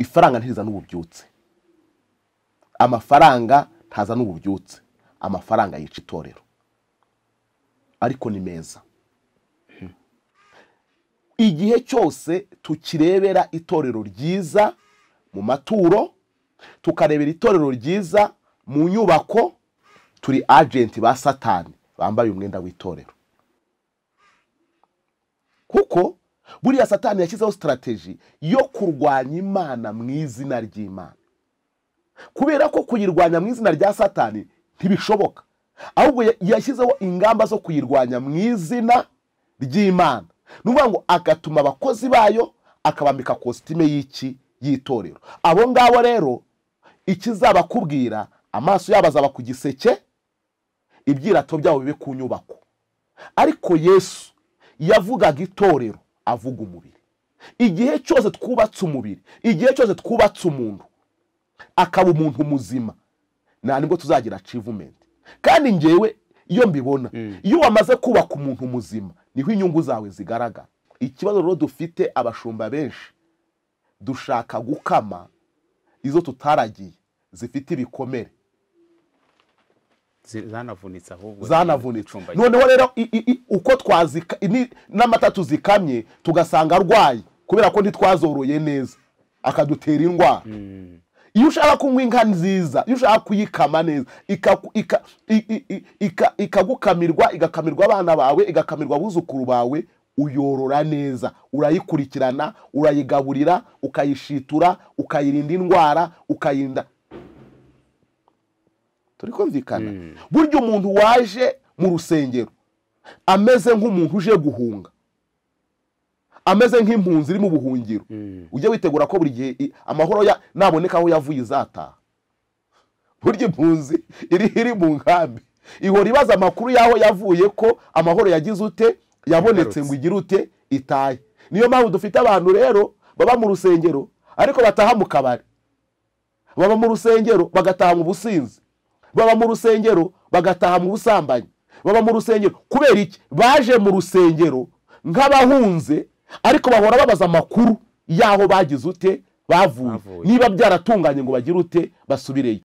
ifaranga ntiza n’ububyutse amafaranga ntaza nububyutse amafaranga yica itorero ariko ni meza igihe cyose tukirebera itorero ryiza mu maturo tukarebera itorero ryiza mu nyubako turi ajenti ba satani bambaye umwenda w'itorero kuko buriya satani yashyizeho sitarateji yo kurwanya imana mu izina ry'imana kubera ko kuyirwanya mu izina rya satani ntibishoboka ahubwo yashyizeho ingamba zo kuyirwanya mu izina ry'imana ni ukuvuga ngo agatuma abakozi bayo akabambika kositime y'iki y'itorero abo ngabo rero ikizabakubwira amaso yabo azaba ku giseke ibyirato byabo bibe ku nyubako ariko yesu yavugaga itorero avuga umubiri igihe cyose twubatse umubiri igihe cyose twubatse umuntu akaba umuntu muzima nta nibwo tuzagira acivumenti kandi ngewe iyo mbibona mm. iyo wamaze kubaka umuntu muzima niho inyungu zawe zigaragara ikibazo rero dufite abashumba benshi dushaka gukama izo tutaragiye zifite ibikomere zanavunitse ahubwo zanavunitse noneho rero uko twazika n'amata tuzikamye tugasanga arwaye kubera ko ntitwazoroye neza akadutera indwara hmm. iyo ushaka kunywa inka nziza iyo ushaka kuyikama neza ikagukamirwa igakamirwa abana bawe igakamirwa abuzukuru bawe uyorora neza urayikurikirana urayigaburira ukayishitura ukayirinda indwara ukayirinda turi kumvikana hmm. burya umuntu waje mu rusengero ameze nk'umuntu uje guhunga ameze nk'impunzi iri mu buhungiro hmm. ujye witegura ko buri gihe amahoro naboneka aho yavuye izataha burya impunzi iri iri mu nkambi ihora ibaza amakuru y'aho yavuye ko amahoro yagize ute yabonetse ngo igire ute itaye niyo mpamvu dufite abantu rero baba mu rusengero ariko bataha mu kabari baba mu rusengero bagataha mu businzi baba mu rusengero bagataha mu busambanyi baba mu rusengero kubera iki baje mu rusengero nk'abahunze ariko bahora babaza amakuru y'aho bagize ute bavuye niba byaratunganye ngo bagire ute basubireyo